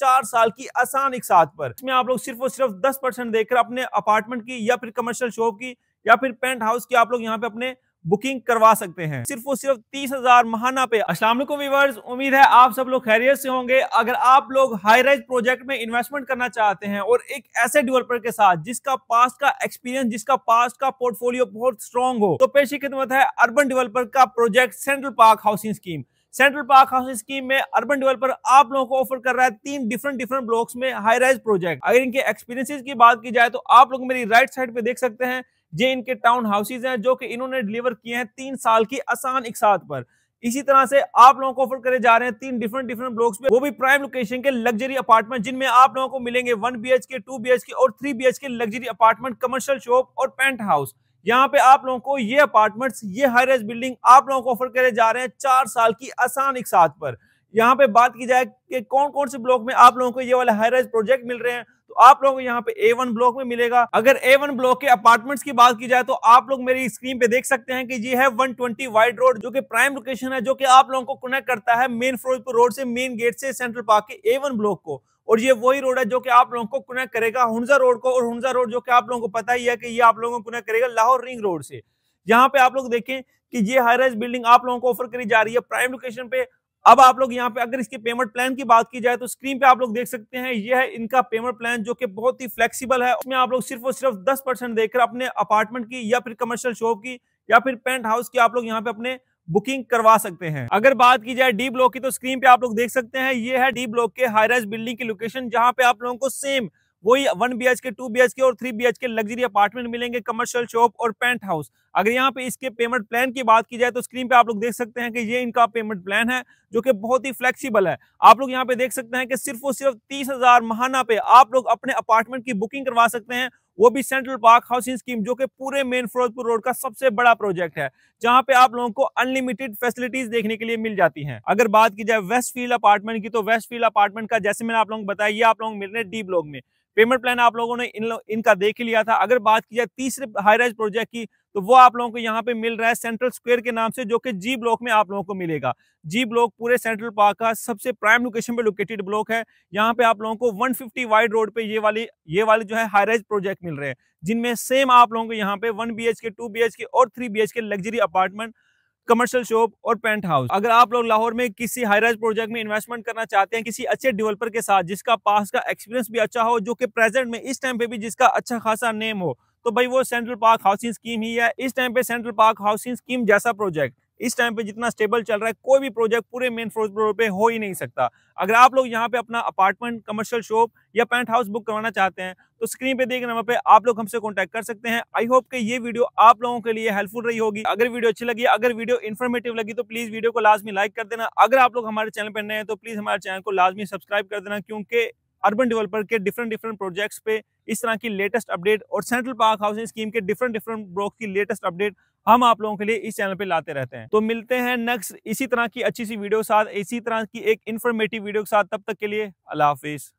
चार साल की आसान एक साथ पर इसमें आप लोग सिर्फ और सिर्फ दस परसेंट देकर अपने अपार्टमेंट की या फिर कमर्शियल शॉप की या फिर पेंट हाउस की आप लोग यहाँ पे अपने बुकिंग करवा सकते हैं सिर्फ और सिर्फ तीस हजार महाना पे असलाम व्यूवर्स उम्मीद है आप सब लोग खैरियत से होंगे अगर आप लोग हाई राइज प्रोजेक्ट में इन्वेस्टमेंट करना चाहते हैं और एक ऐसे डेवलपर के साथ जिसका पास्ट का एक्सपीरियंस जिसका पास्ट का पोर्टफोलियो बहुत स्ट्रॉन्ग हो तो पेशी खिदमत है अर्बन डेवलपर का project central park housing scheme central park housing scheme में अर्बन डेवलपर आप लोगों को ऑफर कर रहा है तीन डिफरेंट डिफरेंट ब्लॉक्स में हाई राइज प्रोजेक्ट अगर इनके एक्सपीरियंसिस की बात की जाए तो आप लोग मेरी राइट साइड पे देख सकते हैं ये इनके टाउन हाउसेज हैं जो कि इन्होंने डिलीवर किए हैं तीन साल की आसान इकसात पर इसी तरह से आप लोगों को ऑफर करे जा रहे हैं तीन डिफरेंट डिफरेंट ब्लॉक्स पे वो भी प्राइम लोकेशन के लग्जरी अपार्टमेंट जिनमें आप लोगों को मिलेंगे one B H K two B H K और three B H K luxury apartment commercial shop और पेंट हाउस यहाँ पे आप लोगों को ये अपार्टमेंट ये हाई रेज बिल्डिंग आप लोगों को ऑफर करे जा रहे हैं चार साल की आसान एक साथ पर यहाँ पे बात की जाए कि कौन कौन से ब्लॉक में आप लोगों को ये वाले हाई रेज प्रोजेक्ट मिल रहे हैं तो आप लोगों को यहाँ पे ए वन ब्लॉक में मिलेगा अगर ए वन ब्लॉक के अपार्टमेंट्स की बात की जाए तो आप लोग मेरी स्क्रीन पे देख सकते हैं कि ये है 120 ट्वेंटी वाइड रोड जो कि प्राइम लोकेशन है जो कि आप लोगों को कनेक्ट करता है मेन फिरोजपुर रोड से मेन गेट से सेंट्रल पार्क के ए वन ब्लॉक को और ये वही रोड है जो कि आप लोगों को कनेक्ट करेगा हुंजा रोड को और हुंजा रोड जो कि आप लोगों को पता ही है कि ये आप लोगों को कनेक्ट करेगा लाहौर रिंग रोड से यहाँ पे आप लोग देखें कि ये हाई राइज बिल्डिंग आप लोगों को ऑफर करी जा रही है प्राइम लोकेशन पे अब आप लोग यहाँ पे अगर इसके पेमेंट प्लान की बात की जाए तो स्क्रीन पे आप लोग देख सकते हैं ये है इनका पेमेंट प्लान जो कि बहुत ही फ्लेक्सिबल है उसमें आप लोग सिर्फ और सिर्फ दस परसेंट देकर अपने अपार्टमेंट की या फिर कमर्शियल शॉप की या फिर पेंट हाउस की आप लोग यहाँ पे अपने बुकिंग करवा सकते हैं अगर बात की जाए डी ब्लॉक की तो स्क्रीन पे आप लोग देख सकते हैं ये है डी ब्लॉक के हाईराइज बिल्डिंग की लोकेशन जहां पे आप लोगों को सेम वही one B H K two B H K और three B H K luxury apartment मिलेंगे कमर्शियल शॉप और पेंट हाउस अगर यहाँ पे इसके पेमेंट प्लान की बात की जाए तो स्क्रीन पे आप लोग देख सकते हैं कि ये इनका पेमेंट प्लान है जो कि बहुत ही फ्लेक्सिबल है आप लोग यहाँ पे देख सकते हैं कि सिर्फ और सिर्फ तीस हजार महाना पे आप लोग अपने अपार्टमेंट की बुकिंग करवा सकते हैं वो भी सेंट्रल पार्क हाउसिंग स्कीम जो कि पूरे मेन फिरोजपुर रोड का सबसे बड़ा प्रोजेक्ट है जहां पे आप लोगों को अनलिमिटेड फैसिलिटीज देखने के लिए मिल जाती हैं अगर बात की जाए वेस्ट फील्ड अपार्टमेंट की तो वेस्ट फील्ड अपार्टमेंट का जैसे मैंने आप लोगों को बताया ये आप लोग मिल रहे हैं डी ब्लॉक में पेमेंट प्लान आप लोगों ने इन लो, इनका देख ही लिया था अगर बात की जाए तीसरे हाई राइज प्रोजेक्ट की तो वो आप लोगों को यहाँ पे मिल रहा है सेंट्रल स्क्वायर के नाम से जो कि जी ब्लॉक में आप लोगों को मिलेगा जी ब्लॉक पूरे सेंट्रल पार्क का सबसे प्राइम लोकेशन पे लोकेटेड ब्लॉक है यहाँ पे आप लोगों को 150 वाइड रोड पे ये वाली ये वाली जो है हाई राइज प्रोजेक्ट मिल रहे हैं जिनमें सेम आप लोगों को यहाँ पे one B H K two B H K और three B H K luxury apartment commercial shop और पेंट हाउस अगर आप लोग लाहौर में किसी राइज प्रोजेक्ट में इन्वेस्टमेंट करना चाहते हैं किसी अच्छे डेवलपर के साथ जिसका पास का एक्सपीरियंस भी अच्छा हो जो कि प्रेजेंट में इस टाइम पे भी जिसका अच्छा खासा नेम हो तो भाई वो सेंट्रल पार्क हाउसिंग स्कीम ही है इस टाइम पे सेंट्रल पार्क हाउसिंग स्कीम जैसा प्रोजेक्ट इस टाइम पे जितना स्टेबल चल रहा है कोई भी प्रोजेक्ट पूरे मेन फ्लोर पे हो ही नहीं सकता अगर आप लोग यहाँ पे अपना अपार्टमेंट कमर्शियल शॉप या पेंट हाउस बुक करवाना चाहते हैं तो स्क्रीन पे देख नंबर पे आप लोग हमसे कॉन्टेक्ट कर सकते हैं आई होप कि ये वीडियो आप लोगों के लिए हेल्पफुल रही होगी अगर वीडियो अच्छी लगी अगर वीडियो इन्फॉर्मेटिव लगी तो प्लीज वीडियो को लाजमी लाइक कर देना अगर आप लोग हमारे चैनल पर नए हैं तो प्लीज हमारे चैनल को लाजमी सब्सक्राइब कर देना क्योंकि अर्बन डेवलपर के डिफरेंट डिफरेंट प्रोजेक्ट्स पे इस तरह की लेटेस्ट अपडेट और सेंट्रल पार्क हाउसिंग स्कीम के डिफरेंट डिफरेंट ब्रोक की लेटेस्ट अपडेट हम आप लोगों के लिए इस चैनल पे लाते रहते हैं तो मिलते हैं नेक्स्ट इसी तरह की अच्छी सी वीडियो के साथ इसी तरह की एक इन्फॉर्मेटिव वीडियो के साथ तब तक के लिए अल्लाह हाफिज़